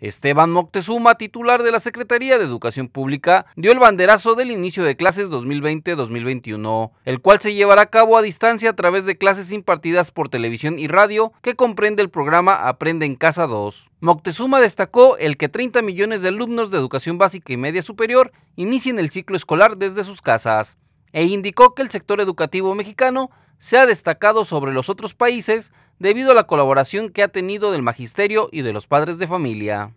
Esteban Moctezuma, titular de la Secretaría de Educación Pública, dio el banderazo del inicio de clases 2020-2021, el cual se llevará a cabo a distancia a través de clases impartidas por televisión y radio que comprende el programa Aprende en Casa 2. Moctezuma destacó el que 30 millones de alumnos de educación básica y media superior inicien el ciclo escolar desde sus casas, e indicó que el sector educativo mexicano se ha destacado sobre los otros países debido a la colaboración que ha tenido del magisterio y de los padres de familia.